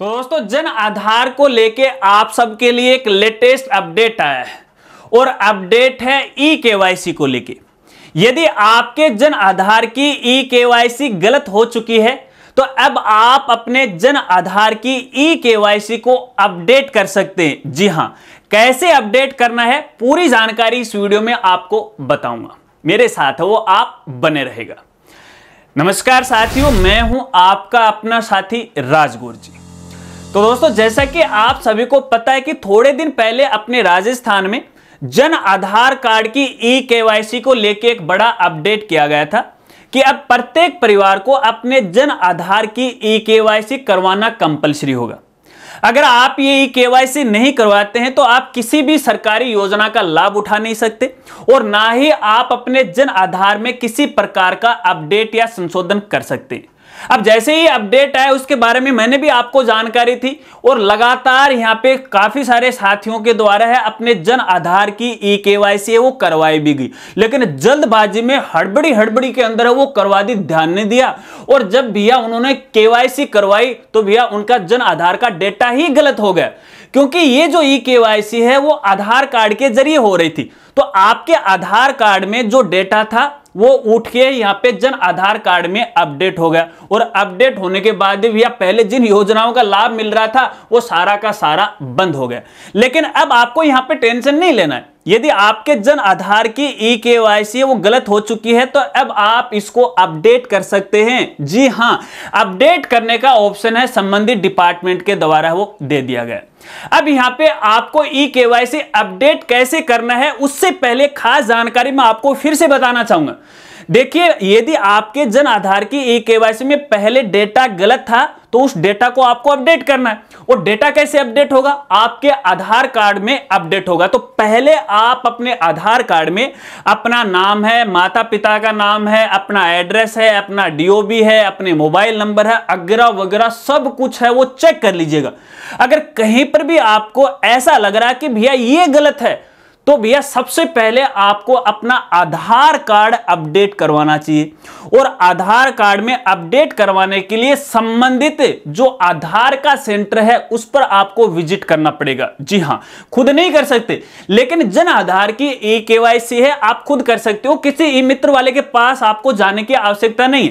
तो दोस्तों जन आधार को लेके आप सबके लिए एक लेटेस्ट अपडेट आया है और अपडेट है ई केवाईसी को लेके यदि आपके जन आधार की ई केवाईसी गलत हो चुकी है तो अब आप अपने जन आधार की ई केवाईसी को अपडेट कर सकते हैं जी हां कैसे अपडेट करना है पूरी जानकारी इस वीडियो में आपको बताऊंगा मेरे साथ वो आप बने रहेगा नमस्कार साथियों मैं हूं आपका अपना साथी राजगुरु जी तो दोस्तों जैसा कि आप सभी को पता है कि थोड़े दिन पहले अपने राजस्थान में जन आधार कार्ड की ई के को लेकर एक बड़ा अपडेट किया गया था कि अब प्रत्येक परिवार को अपने जन आधार की ई के करवाना कंपलसरी होगा अगर आप ये ई के नहीं करवाते हैं तो आप किसी भी सरकारी योजना का लाभ उठा नहीं सकते और ना ही आप अपने जन आधार में किसी प्रकार का अपडेट या संशोधन कर सकते हैं अब जैसे ही अपडेट आया उसके बारे में मैंने भी आपको जानकारी थी और लगातार यहाँ पे काफी सारे साथियों के द्वारा है अपने जन आधार की ई के केवाईसी वो करवाई भी गई लेकिन जल्दबाजी में हड़बड़ी हड़बड़ी के अंदर वो करवा दी ध्यान नहीं दिया और जब भैया उन्होंने के करवाई तो भैया उनका जन आधार का डेटा ही गलत हो गया क्योंकि ये जो ई के है वो आधार कार्ड के जरिए हो रही थी तो आपके आधार कार्ड में जो डेटा था वो उठ के यहाँ पे जन आधार कार्ड में अपडेट हो गया और अपडेट होने के बाद भी या पहले जिन योजनाओं का लाभ मिल रहा था वो सारा का सारा बंद हो गया लेकिन अब आपको यहाँ पे टेंशन नहीं लेना है यदि आपके जन आधार की ई के वाई वो गलत हो चुकी है तो अब आप इसको अपडेट कर सकते हैं जी हां अपडेट करने का ऑप्शन है संबंधित डिपार्टमेंट के द्वारा वो दे दिया गया अब यहां पे आपको ई e केवाईसी अपडेट कैसे करना है उससे पहले खास जानकारी मैं आपको फिर से बताना चाहूंगा देखिए यदि आपके जन आधार की ई e केवाईसी में पहले डेटा गलत था तो उस डेटा को आपको अपडेट करना है और डेटा कैसे अपडेट होगा आपके आधार कार्ड में अपडेट होगा तो पहले आप अपने आधार कार्ड में अपना नाम है माता पिता का नाम है अपना एड्रेस है अपना डीओबी है अपने मोबाइल नंबर है अगरा वगैरह सब कुछ है वो चेक कर लीजिएगा अगर कहीं पर भी आपको ऐसा लग रहा है कि भैया ये गलत है तो भैया सबसे पहले आपको अपना आधार कार्ड अपडेट करवाना चाहिए और आधार कार्ड में अपडेट करवाने के लिए संबंधित जो आधार का सेंटर है उस पर आपको विजिट करना पड़ेगा जी हाँ खुद नहीं कर सकते लेकिन जन आधार की ई के है आप खुद कर सकते हो किसी ई मित्र वाले के पास आपको जाने की आवश्यकता नहीं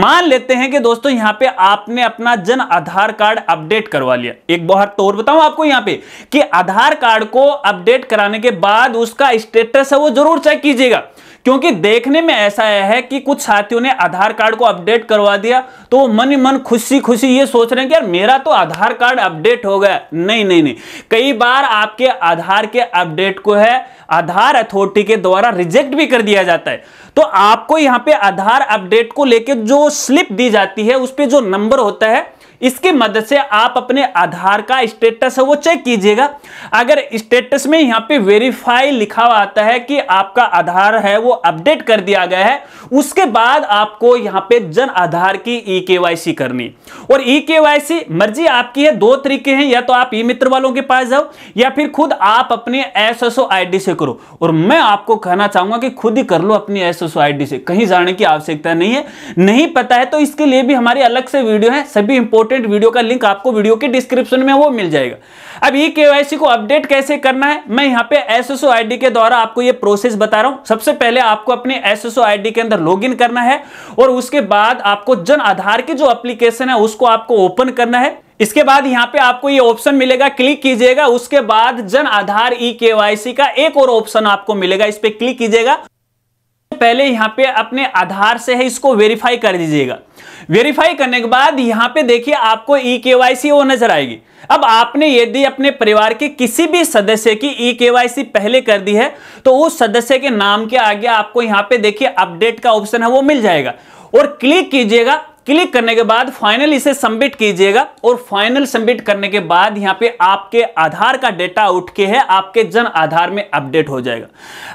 मान लेते हैं कि दोस्तों यहां पर आपने अपना जन आधार कार्ड अपडेट करवा लिया एक बहुत तौर बताऊं आपको यहां पर कि आधार कार्ड को अपडेट कराने के बाद बाद उसका स्टेटस है वो जरूर चेक कीजिएगा क्योंकि देखने में ऐसा है कि कुछ साथियों ने आधार कार्ड को अपडेट करवा दिया तो वो मन मन खुशी खुशी ये सोच रहे हैं कि यार मेरा तो आधार कार्ड अपडेट हो गया नहीं नहीं नहीं कई बार आपके आधार के अपडेट को है आधार अथॉरिटी के द्वारा रिजेक्ट भी कर दिया जाता है तो आपको यहाँ पे आधार अपडेट को लेकर जो स्लिप दी जाती है उस पर जो नंबर होता है इसके मदद से आप अपने आधार का स्टेटस है वो चेक कीजिएगा अगर स्टेटस में यहाँ पे वेरीफाई लिखा हुआ आता है कि आपका आधार है वो अपडेट कर दिया गया है उसके बाद आपको यहाँ पे जन आधार की ई e केवाईसी करनी और ई e केवाईसी मर्जी आपकी है दो तरीके हैं या तो आप ई मित्र वालों के पास जाओ या फिर खुद आप अपने एस एस डी से करो और मैं आपको कहना चाहूंगा कि खुद ही कर लो अपनी एस एस डी से कहीं जाने की आवश्यकता नहीं है नहीं पता है तो इसके लिए भी हमारी अलग से वीडियो है सभी इंपोर्ट इंपॉर्टेंट वीडियो का लिंक आपको वीडियो के डिस्क्रिप्शन में वो मिल जाएगा अब ई e केवाईसी को अपडेट कैसे करना है मैं यहाँ पे एसएसओ आईडी के द्वारा आपको ये प्रोसेस बता रहा हूँ सबसे पहले आपको अपने एसएसओ आईडी के अंदर लॉग करना है और उसके बाद आपको जन आधार की जो अप्लीकेशन है उसको आपको ओपन करना है इसके बाद यहाँ पे आपको ये ऑप्शन मिलेगा क्लिक कीजिएगा उसके बाद जन आधार ई e केवाईसी का एक और ऑप्शन आपको मिलेगा इस पर क्लिक कीजिएगा पहले यहां पे अपने आधार से है इसको वेरीफाई कर दीजिएगा वेरीफाई करने के बाद यहां पे देखिए आपको ई के वाई सी वो नजर आएगी अब आपने यदि अपने परिवार के किसी भी सदस्य की ई के वाई सी पहले कर दी है तो उस सदस्य के नाम के आगे आपको यहां पे देखिए अपडेट का ऑप्शन है वो मिल जाएगा और क्लिक कीजिएगा क्लिक करने के बाद फाइनल इसे सबमिट कीजिएगा और फाइनल सबमिट करने के बाद यहाँ पे आपके आधार का डेटा उठ के है आपके जन आधार में अपडेट हो जाएगा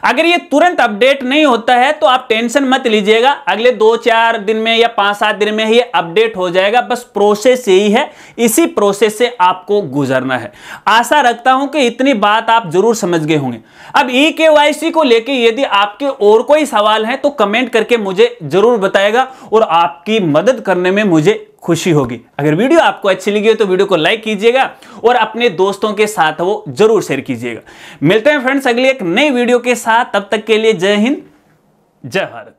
अगर ये तुरंत अपडेट नहीं होता है तो आप टेंशन मत लीजिएगा अगले दो चार दिन में या पांच सात दिन में ही अपडेट हो जाएगा बस प्रोसेस यही है इसी प्रोसेस से आपको गुजरना है आशा रखता हूं कि इतनी बात आप जरूर समझ गए होंगे अब ई e के को लेकर यदि आपके और कोई सवाल है तो कमेंट करके मुझे जरूर बताएगा और आपकी मदद मदद करने में मुझे खुशी होगी अगर वीडियो आपको अच्छी लगी हो तो वीडियो को लाइक कीजिएगा और अपने दोस्तों के साथ वो जरूर शेयर कीजिएगा मिलते हैं फ्रेंड्स अगले एक नई वीडियो के साथ तब तक के लिए जय हिंद जय भारत